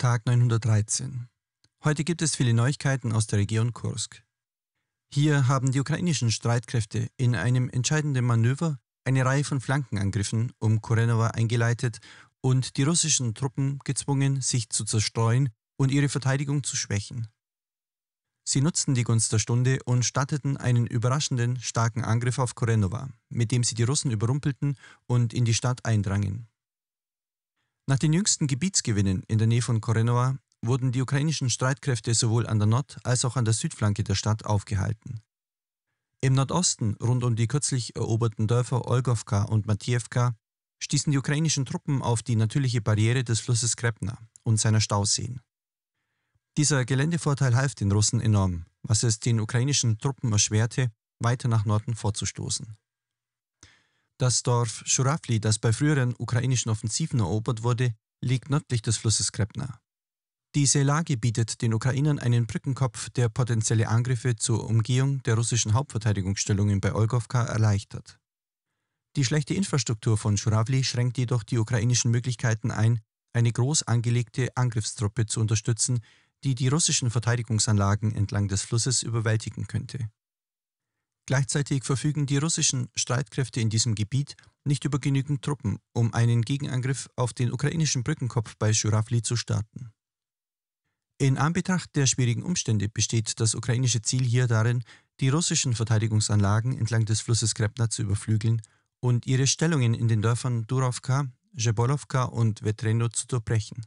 Tag 913. Heute gibt es viele Neuigkeiten aus der Region Kursk. Hier haben die ukrainischen Streitkräfte in einem entscheidenden Manöver eine Reihe von Flankenangriffen um Kurenowa eingeleitet und die russischen Truppen gezwungen, sich zu zerstreuen und ihre Verteidigung zu schwächen. Sie nutzten die Gunst der Stunde und starteten einen überraschenden starken Angriff auf Korenowa, mit dem sie die Russen überrumpelten und in die Stadt eindrangen. Nach den jüngsten Gebietsgewinnen in der Nähe von Korenoa wurden die ukrainischen Streitkräfte sowohl an der Nord- als auch an der Südflanke der Stadt aufgehalten. Im Nordosten, rund um die kürzlich eroberten Dörfer Olgovka und Matijewka, stießen die ukrainischen Truppen auf die natürliche Barriere des Flusses Krepna und seiner Stauseen. Dieser Geländevorteil half den Russen enorm, was es den ukrainischen Truppen erschwerte, weiter nach Norden vorzustoßen. Das Dorf Schurafli, das bei früheren ukrainischen Offensiven erobert wurde, liegt nördlich des Flusses Krepna. Diese Lage bietet den Ukrainern einen Brückenkopf, der potenzielle Angriffe zur Umgehung der russischen Hauptverteidigungsstellungen bei Olgovka erleichtert. Die schlechte Infrastruktur von Schuravli schränkt jedoch die ukrainischen Möglichkeiten ein, eine groß angelegte Angriffstruppe zu unterstützen, die die russischen Verteidigungsanlagen entlang des Flusses überwältigen könnte. Gleichzeitig verfügen die russischen Streitkräfte in diesem Gebiet nicht über genügend Truppen, um einen Gegenangriff auf den ukrainischen Brückenkopf bei Schuravli zu starten. In Anbetracht der schwierigen Umstände besteht das ukrainische Ziel hier darin, die russischen Verteidigungsanlagen entlang des Flusses Krepna zu überflügeln und ihre Stellungen in den Dörfern Durovka, Jebolowka und Vetreno zu durchbrechen.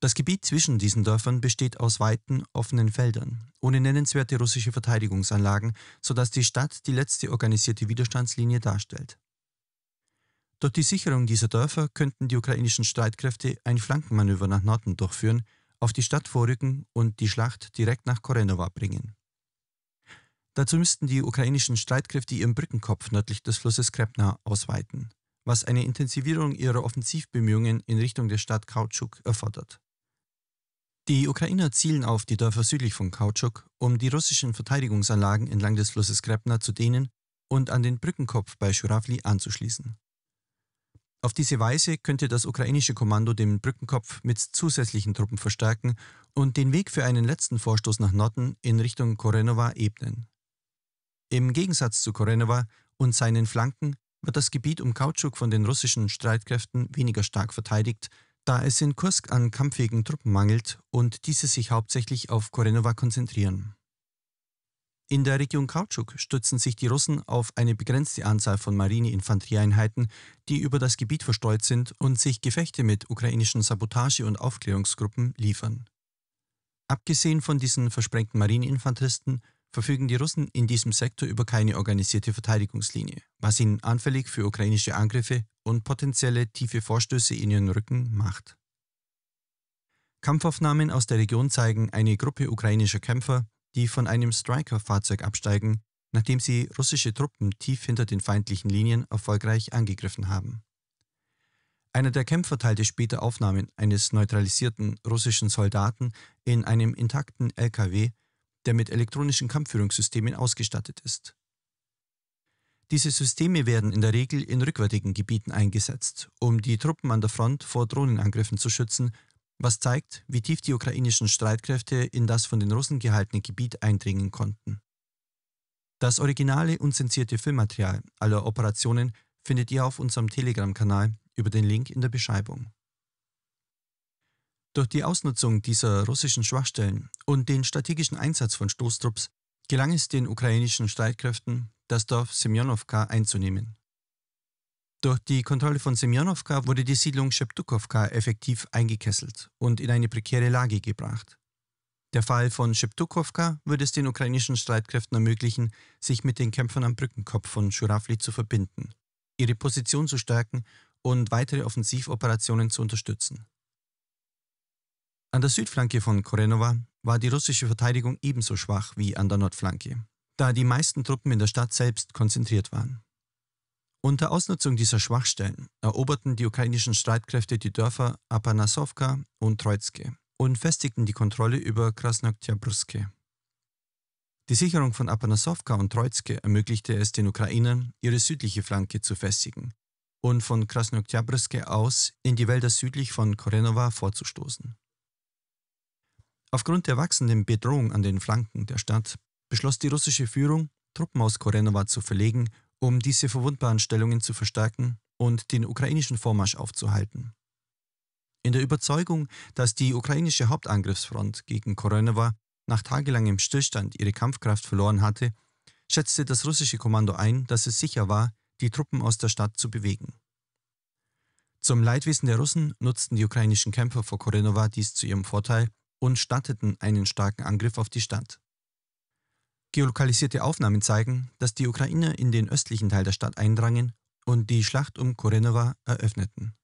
Das Gebiet zwischen diesen Dörfern besteht aus weiten, offenen Feldern, ohne nennenswerte russische Verteidigungsanlagen, sodass die Stadt die letzte organisierte Widerstandslinie darstellt. Durch die Sicherung dieser Dörfer könnten die ukrainischen Streitkräfte ein Flankenmanöver nach Norden durchführen, auf die Stadt vorrücken und die Schlacht direkt nach Korenowa bringen. Dazu müssten die ukrainischen Streitkräfte ihren Brückenkopf nördlich des Flusses Krepna ausweiten, was eine Intensivierung ihrer Offensivbemühungen in Richtung der Stadt Kautschuk erfordert. Die Ukrainer zielen auf die Dörfer südlich von Kautschuk, um die russischen Verteidigungsanlagen entlang des Flusses Krepna zu dehnen und an den Brückenkopf bei Schuravli anzuschließen. Auf diese Weise könnte das ukrainische Kommando den Brückenkopf mit zusätzlichen Truppen verstärken und den Weg für einen letzten Vorstoß nach Norden in Richtung Korenowa ebnen. Im Gegensatz zu Korenowa und seinen Flanken wird das Gebiet um Kautschuk von den russischen Streitkräften weniger stark verteidigt da es in Kursk an kampffähigen Truppen mangelt und diese sich hauptsächlich auf Korenowa konzentrieren. In der Region Kautschuk stützen sich die Russen auf eine begrenzte Anzahl von Marineinfanterieeinheiten, die über das Gebiet verstreut sind und sich Gefechte mit ukrainischen Sabotage- und Aufklärungsgruppen liefern. Abgesehen von diesen versprengten Marineinfanteristen verfügen die Russen in diesem Sektor über keine organisierte Verteidigungslinie, was ihnen anfällig für ukrainische Angriffe und potenzielle tiefe Vorstöße in ihren Rücken macht. Kampfaufnahmen aus der Region zeigen eine Gruppe ukrainischer Kämpfer, die von einem Striker-Fahrzeug absteigen, nachdem sie russische Truppen tief hinter den feindlichen Linien erfolgreich angegriffen haben. Einer der Kämpfer teilte später Aufnahmen eines neutralisierten russischen Soldaten in einem intakten LKW, der mit elektronischen Kampfführungssystemen ausgestattet ist. Diese Systeme werden in der Regel in rückwärtigen Gebieten eingesetzt, um die Truppen an der Front vor Drohnenangriffen zu schützen, was zeigt, wie tief die ukrainischen Streitkräfte in das von den Russen gehaltene Gebiet eindringen konnten. Das originale unzensierte Filmmaterial aller Operationen findet ihr auf unserem Telegram-Kanal über den Link in der Beschreibung. Durch die Ausnutzung dieser russischen Schwachstellen und den strategischen Einsatz von Stoßtrupps gelang es den ukrainischen Streitkräften, das Dorf Semjonowka einzunehmen. Durch die Kontrolle von Semjonowka wurde die Siedlung Scheptukowka effektiv eingekesselt und in eine prekäre Lage gebracht. Der Fall von Scheptukowka würde es den ukrainischen Streitkräften ermöglichen, sich mit den Kämpfern am Brückenkopf von Schuravli zu verbinden, ihre Position zu stärken und weitere Offensivoperationen zu unterstützen. An der Südflanke von Korenowa war die russische Verteidigung ebenso schwach wie an der Nordflanke da die meisten Truppen in der Stadt selbst konzentriert waren. Unter Ausnutzung dieser Schwachstellen eroberten die ukrainischen Streitkräfte die Dörfer Apanasovka und Troitske und festigten die Kontrolle über Krasnoktjabrske. Die Sicherung von Apanasovka und Troitske ermöglichte es den Ukrainern, ihre südliche Flanke zu festigen und von Krasnoktjabrske aus in die Wälder südlich von Korenowa vorzustoßen. Aufgrund der wachsenden Bedrohung an den Flanken der Stadt beschloss die russische Führung, Truppen aus Korenowa zu verlegen, um diese verwundbaren Stellungen zu verstärken und den ukrainischen Vormarsch aufzuhalten. In der Überzeugung, dass die ukrainische Hauptangriffsfront gegen Korenowa nach tagelangem Stillstand ihre Kampfkraft verloren hatte, schätzte das russische Kommando ein, dass es sicher war, die Truppen aus der Stadt zu bewegen. Zum Leidwesen der Russen nutzten die ukrainischen Kämpfer vor Korenowa dies zu ihrem Vorteil und statteten einen starken Angriff auf die Stadt. Geolokalisierte Aufnahmen zeigen, dass die Ukrainer in den östlichen Teil der Stadt eindrangen und die Schlacht um Korenowa eröffneten.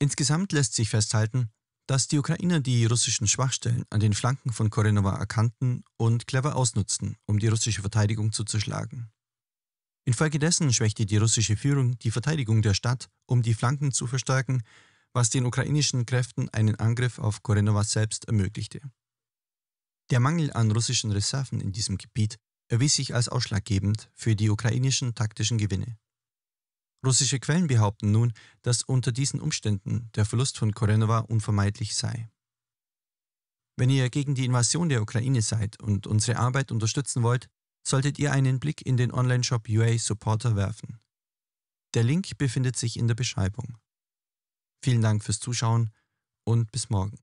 Insgesamt lässt sich festhalten, dass die Ukrainer die russischen Schwachstellen an den Flanken von Korenowa erkannten und clever ausnutzten, um die russische Verteidigung zuzuschlagen. Infolgedessen schwächte die russische Führung die Verteidigung der Stadt, um die Flanken zu verstärken, was den ukrainischen Kräften einen Angriff auf Korenowa selbst ermöglichte. Der Mangel an russischen Reserven in diesem Gebiet erwies sich als ausschlaggebend für die ukrainischen taktischen Gewinne. Russische Quellen behaupten nun, dass unter diesen Umständen der Verlust von Korenowa unvermeidlich sei. Wenn ihr gegen die Invasion der Ukraine seid und unsere Arbeit unterstützen wollt, solltet ihr einen Blick in den Online-Shop UA Supporter werfen. Der Link befindet sich in der Beschreibung. Vielen Dank fürs Zuschauen und bis morgen.